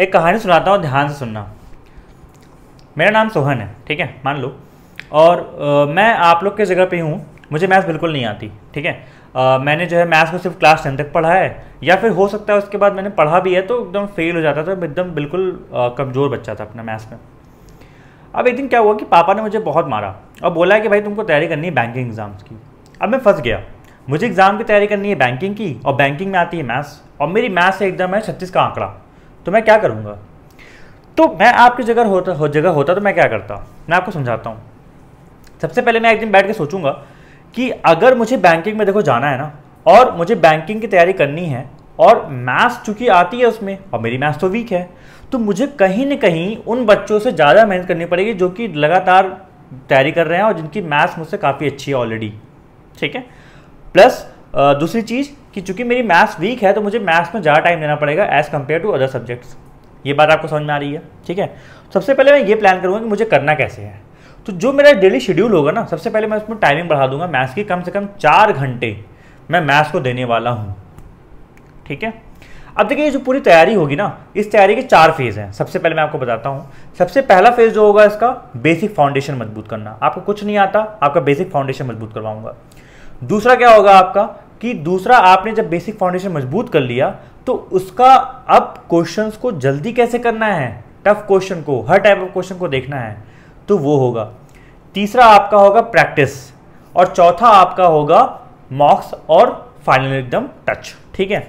एक कहानी सुनाता हूँ ध्यान से सुनना मेरा नाम सोहन है ठीक है मान लो और आ, मैं आप लोग के जगह पे हूँ मुझे मैथ्स बिल्कुल नहीं आती ठीक है मैंने जो है मैथ्स को सिर्फ क्लास टेन तक पढ़ा है या फिर हो सकता है उसके बाद मैंने पढ़ा भी है तो एकदम फेल हो जाता था एकदम बिल्कुल कमज़ोर बच्चा था अपना मैथ्स में अब एक दिन क्या हुआ कि पापा ने मुझे बहुत मारा और बोला कि भाई तुमको तैयारी करनी है बैंकिंग एग्ज़ाम्स की अब मैं फंस गया मुझे एग्ज़ाम की तैयारी करनी है बैंकिंग की और बैंकिंग में आती है मैथ्स और मेरी मैथ्स से एकदम है छत्तीस का आंकड़ा तो मैं क्या करूँगा तो मैं आपकी जगह होता हो जगह होता तो मैं क्या करता मैं आपको समझाता हूँ सबसे पहले मैं एक दिन बैठ के सोचूंगा कि अगर मुझे बैंकिंग में देखो जाना है ना और मुझे बैंकिंग की तैयारी करनी है और मैथ्स चूंकि आती है उसमें और मेरी मैथ्स तो वीक है तो मुझे कहीं ना कहीं उन बच्चों से ज़्यादा मेहनत करनी पड़ेगी जो कि लगातार तैयारी कर रहे हैं और जिनकी मैथ्स मुझसे काफ़ी अच्छी है ऑलरेडी ठीक है प्लस दूसरी चीज़ कि चूंकि मेरी मैथ्स वीक है तो मुझे मैथ्स में ज़्यादा टाइम देना पड़ेगा as compare to other subjects ये बात आपको समझ में आ रही है ठीक है सबसे पहले मैं ये प्लान करूँगा कि मुझे करना कैसे है तो जो मेरा डेली शेड्यूल होगा ना सबसे पहले मैं उसमें टाइमिंग बढ़ा दूंगा मैथ्स की कम से कम चार घंटे मैं मैथ्स को देने वाला हूँ ठीक है अब देखिए जो पूरी तैयारी होगी ना इस तैयारी के चार फेज़ हैं सबसे पहले मैं आपको बताता हूँ सबसे पहला फेज़ जो होगा इसका बेसिक फाउंडेशन मजबूत करना आपको कुछ नहीं आता आपका बेसिक फाउंडेशन मजबूत करवाऊंगा दूसरा क्या होगा आपका कि दूसरा आपने जब बेसिक फाउंडेशन मजबूत कर लिया तो उसका अब क्वेश्चंस को जल्दी कैसे करना है टफ क्वेश्चन को हर टाइप ऑफ क्वेश्चन को देखना है तो वो होगा तीसरा आपका होगा प्रैक्टिस और चौथा आपका होगा मॉक्स और फाइनल एकदम टच ठीक है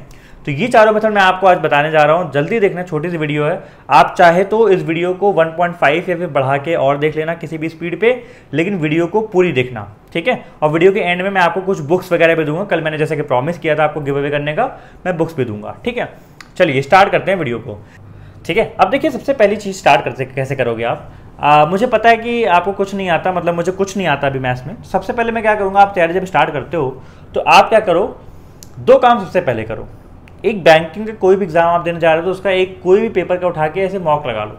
तो ये चारों मेथड मैं आपको आज बताने जा रहा हूँ जल्दी देखना छोटी सी वीडियो है आप चाहे तो इस वीडियो को 1.5 या फिर बढ़ा के और देख लेना किसी भी स्पीड पे लेकिन वीडियो को पूरी देखना ठीक है और वीडियो के एंड में मैं आपको कुछ बुक्स वगैरह भी दूंगा कल मैंने जैसे कि प्रॉमिस किया था आपको गिव अवे करने का मैं बुक्स भी दूंगा ठीक है चलिए स्टार्ट करते हैं वीडियो को ठीक है अब देखिए सबसे पहली चीज़ स्टार्ट करते कैसे करोगे आप आ, मुझे पता है कि आपको कुछ नहीं आता मतलब मुझे कुछ नहीं आता अभी मैथ्स में सबसे पहले मैं क्या करूँगा आप तैयारी जब स्टार्ट करते हो तो आप क्या करो दो काम सबसे पहले करो एक बैंकिंग का कोई भी एग्ज़ाम आप देने जा रहे हो तो उसका एक कोई भी पेपर का उठा के ऐसे मॉक लगा लो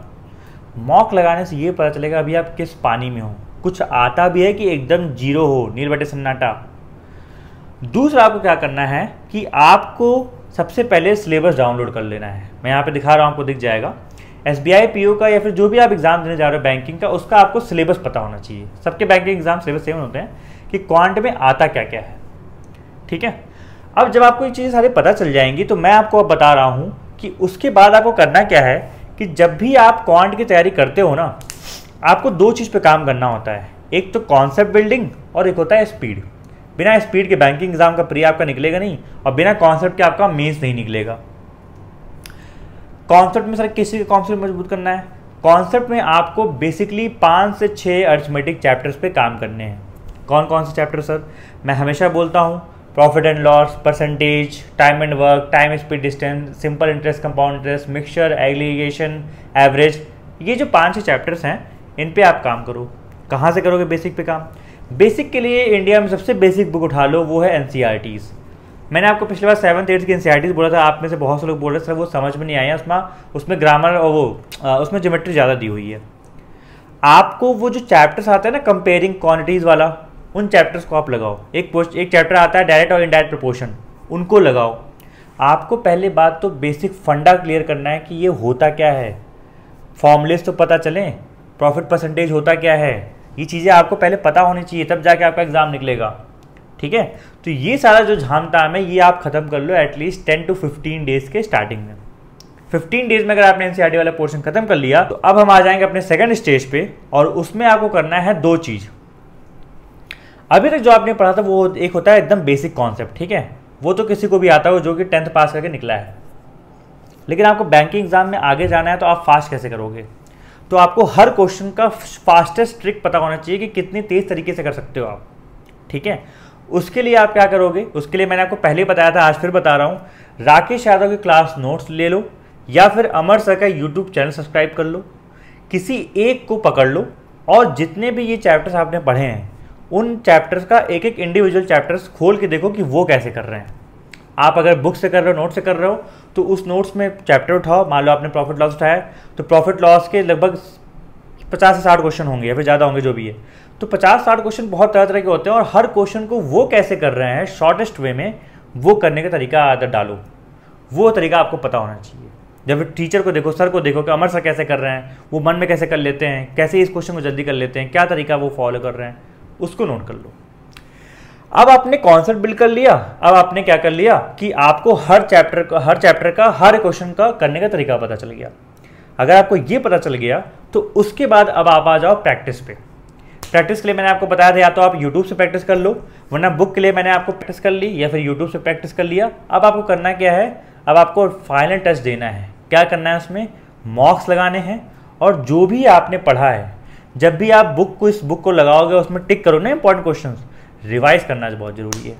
मॉक लगाने से ये पता चलेगा अभी आप किस पानी में हो कुछ आता भी है कि एकदम जीरो हो नील बटे सन्नाटा दूसरा आपको क्या करना है कि आपको सबसे पहले सिलेबस डाउनलोड कर लेना है मैं यहाँ पे दिखा रहा हूँ आपको दिख जाएगा S B I P O का या फिर जो भी आप एग्ज़ाम देने जा रहे हो बैंकिंग का उसका आपको सिलेबस पता होना चाहिए सबके बैंकिंग एग्ज़ाम सिलेबस सेम होते हैं कि क्वांट में आता क्या क्या है ठीक है अब जब आपको ये चीज़ें सारी पता चल जाएंगी तो मैं आपको अब बता रहा हूँ कि उसके बाद आपको करना क्या है कि जब भी आप क्वांट की तैयारी करते हो ना आपको दो चीज़ पे काम करना होता है एक तो कॉन्सेप्ट बिल्डिंग और एक होता है स्पीड बिना स्पीड के बैंकिंग एग्जाम का प्री आपका निकलेगा नहीं और बिना कॉन्सेप्ट के आपका मेन्स नहीं निकलेगा कॉन्सेप्ट में सर किसी के कॉन्सेप्ट मजबूत करना है कॉन्सेप्ट में आपको बेसिकली पाँच से छः अर्थमेटिक चैप्टर्स पे काम करने हैं कौन कौन से चैप्टर सर मैं हमेशा बोलता हूँ profit and loss percentage time and work time speed distance simple interest compound interest mixture alligation average ये जो पांच चैप्टर्स हैं इन पे आप काम करो कहाँ से करोगे बेसिक पे काम बेसिक के लिए इंडिया में सबसे बेसिक बुक उठा लो वो है एन e मैंने आपको पिछले बार सेवन एट्थ की एन सी e बोला था आप में से बहुत से लोग बोल रहे सर वो समझ में नहीं आया उसमें उसमें ग्रामर और वो उसमें जोमेट्री ज़्यादा दी हुई है आपको वो जो चैप्टर्स आते हैं ना कंपेयरिंग क्वांटिटीज़ वाला उन चैप्टर्स को आप लगाओ एक पोस्ट एक चैप्टर आता है डायरेक्ट और इनडायरेक्ट प्रपोर्शन उनको लगाओ आपको पहले बात तो बेसिक फंडा क्लियर करना है कि ये होता क्या है फॉर्मलेस तो पता चलें प्रॉफिट परसेंटेज होता क्या है ये चीज़ें आपको पहले पता होनी चाहिए तब जाके आपका एग्ज़ाम निकलेगा ठीक है तो ये सारा जो झामताम है ये आप ख़त्म कर लो at least ten to fifteen days के स्टार्टिंग में फिफ्टीन डेज़ में अगर आपने एन e वाला पोर्शन ख़त्म कर लिया तो अब हम आ जाएंगे अपने सेकेंड स्टेज पे और उसमें आपको करना है दो चीज़ अभी तक जो आपने पढ़ा था वो एक होता है एकदम बेसिक कॉन्सेप्ट ठीक है वो तो किसी को भी आता हो जो कि टेंथ पास करके निकला है लेकिन आपको बैंकिंग एग्जाम में आगे जाना है तो आप फास्ट कैसे करोगे तो आपको हर क्वेश्चन का फास्टेस्ट ट्रिक पता होना चाहिए कि कितनी तेज़ तरीके से कर सकते हो आप ठीक है उसके लिए आप क्या करोगे उसके लिए मैंने आपको पहले बताया था आज फिर बता रहा हूँ राकेश यादव की क्लास नोट्स ले लो या फिर अमर सर का यूट्यूब चैनल सब्सक्राइब कर लो किसी एक को पकड़ लो और जितने भी ये चैप्टर्स आपने पढ़े हैं उन चैप्टर्स का एक एक इंडिविजुअल चैप्टर्स खोल के देखो कि वो कैसे कर रहे हैं आप अगर बुक से कर रहे हो नोट से कर रहे हो तो उस नोट्स में चैप्टर उठाओ मान लो आपने प्रॉफिट लॉस उठाया तो प्रॉफिट लॉस के लगभग पचास से साठ क्वेश्चन होंगे या फिर ज़्यादा होंगे जो भी है तो पचास साठ क्वेश्चन बहुत तरह तरह के होते हैं और हर क्वेश्चन को वो कैसे कर रहे हैं शॉर्टेस्ट वे में वो करने का तरीका आदत डालो वो तरीका आपको पता होना चाहिए जब टीचर को देखो सर को देखो कि अमर सर कैसे कर रहे हैं वो मन में कैसे कर लेते हैं कैसे इस क्वेश्चन को जल्दी कर लेते हैं क्या तरीका वो फॉलो कर रहे हैं उसको नोट कर लो अब आपने कॉन्सेप्ट बिल्ड कर लिया अब आपने क्या कर लिया कि आपको हर चैप्टर का हर चैप्टर का हर क्वेश्चन का करने का तरीका पता चल गया अगर आपको ये पता चल गया तो उसके बाद अब आप आ जाओ प्रैक्टिस पे प्रैक्टिस के लिए मैंने आपको बताया था या तो आप यूट्यूब से प्रैक्टिस कर लो वरना बुक के लिए मैंने आपको प्रैक्टिस कर ली या फिर यूट्यूब से प्रैक्टिस कर लिया अब आपको करना क्या है अब आपको फाइनल टेस्ट देना है क्या करना है उसमें मॉक्स लगाने हैं और जो भी आपने पढ़ा है जब भी आप बुक को इस बुक को लगाओगे उसमें टिक करो ना इंपॉर्टेंट क्वेश्चन रिवाइज करना बहुत ज़रूरी है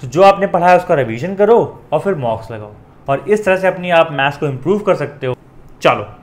तो जो आपने पढ़ा है उसका रिविजन करो और फिर मार्क्स लगाओ और इस तरह से अपनी आप मैथ्स को इम्प्रूव कर सकते हो चलो